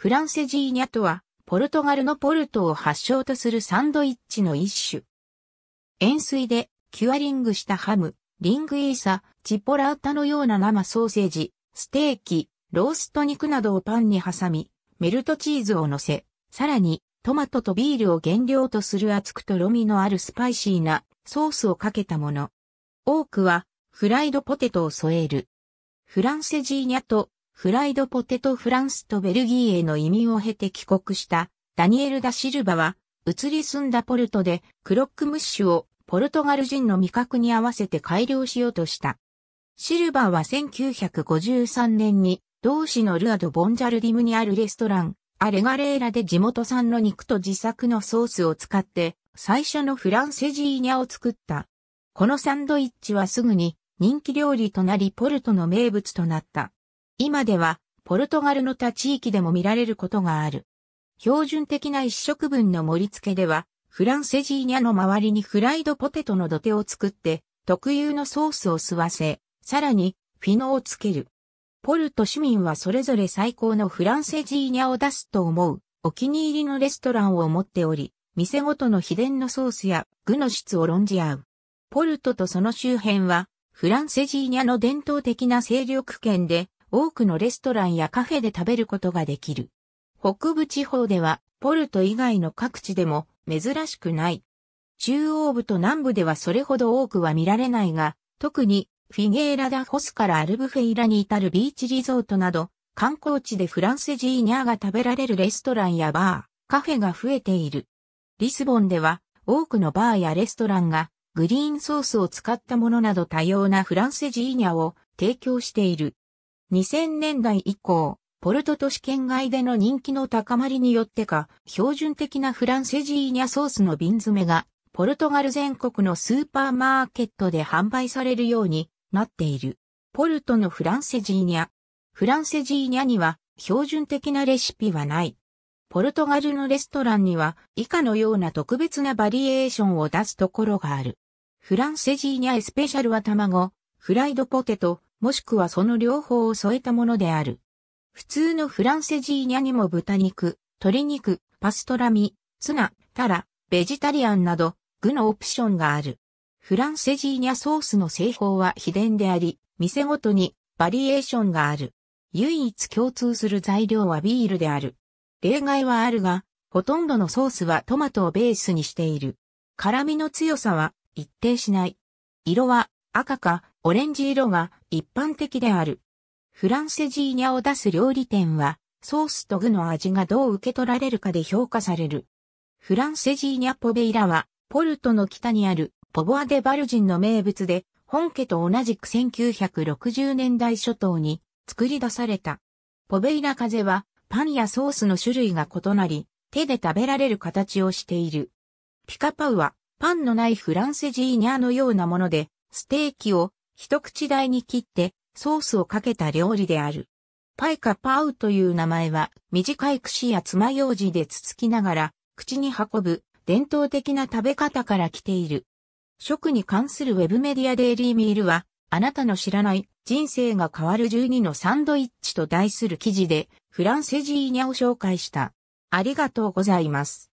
フランセジーニャとは、ポルトガルのポルトを発祥とするサンドイッチの一種。塩水で、キュアリングしたハム、リングイーサ、チポラータのような生ソーセージ、ステーキ、ロースト肉などをパンに挟み、メルトチーズを乗せ、さらに、トマトとビールを原料とする厚くとろみのあるスパイシーなソースをかけたもの。多くは、フライドポテトを添える。フランセジーニャとフライドポテトフランスとベルギーへの移民を経て帰国したダニエル・ダ・シルバは移り住んだポルトでクロックムッシュをポルトガル人の味覚に合わせて改良しようとした。シルバーは1953年に同市のルアド・ボンジャルディムにあるレストラン、アレガレーラで地元産の肉と自作のソースを使って最初のフランセジーニャを作った。このサンドイッチはすぐに人気料理となりポルトの名物となった。今では、ポルトガルの他地域でも見られることがある。標準的な一食分の盛り付けでは、フランセジーニャの周りにフライドポテトの土手を作って、特有のソースを吸わせ、さらに、フィノをつける。ポルト市民はそれぞれ最高のフランセジーニャを出すと思う、お気に入りのレストランを持っており、店ごとの秘伝のソースや具の質を論じ合う。ポルトとその周辺は、フランセジーニャの伝統的な勢力圏で、多くのレストランやカフェで食べることができる。北部地方ではポルト以外の各地でも珍しくない。中央部と南部ではそれほど多くは見られないが、特にフィゲーラダ・ホスからアルブフェイラに至るビーチリゾートなど、観光地でフランセジーニャーが食べられるレストランやバー、カフェが増えている。リスボンでは多くのバーやレストランがグリーンソースを使ったものなど多様なフランセジーニャーを提供している。2000年代以降、ポルト都市圏外での人気の高まりによってか、標準的なフランセジーニャソースの瓶詰めが、ポルトガル全国のスーパーマーケットで販売されるようになっている。ポルトのフランセジーニャ。フランセジーニャには標準的なレシピはない。ポルトガルのレストランには以下のような特別なバリエーションを出すところがある。フランセジーニャエスペシャルは卵、フライドポテト、もしくはその両方を添えたものである。普通のフランセジーニャにも豚肉、鶏肉、パストラミ、ツナ、タラ、ベジタリアンなど、具のオプションがある。フランセジーニャソースの製法は秘伝であり、店ごとにバリエーションがある。唯一共通する材料はビールである。例外はあるが、ほとんどのソースはトマトをベースにしている。辛味の強さは一定しない。色は赤かオレンジ色が一般的である。フランセジーニャを出す料理店は、ソースと具の味がどう受け取られるかで評価される。フランセジーニャポベイラは、ポルトの北にあるポボアデバルジンの名物で、本家と同じく1960年代初頭に作り出された。ポベイラ風は、パンやソースの種類が異なり、手で食べられる形をしている。ピカパウは、パンのないフランセジーニャのようなもので、ステーキを一口大に切ってソースをかけた料理である。パイカパウという名前は短い串や爪楊枝でつつきながら口に運ぶ伝統的な食べ方から来ている。食に関するウェブメディアデイリーミールはあなたの知らない人生が変わる12のサンドイッチと題する記事でフランセジーニャを紹介した。ありがとうございます。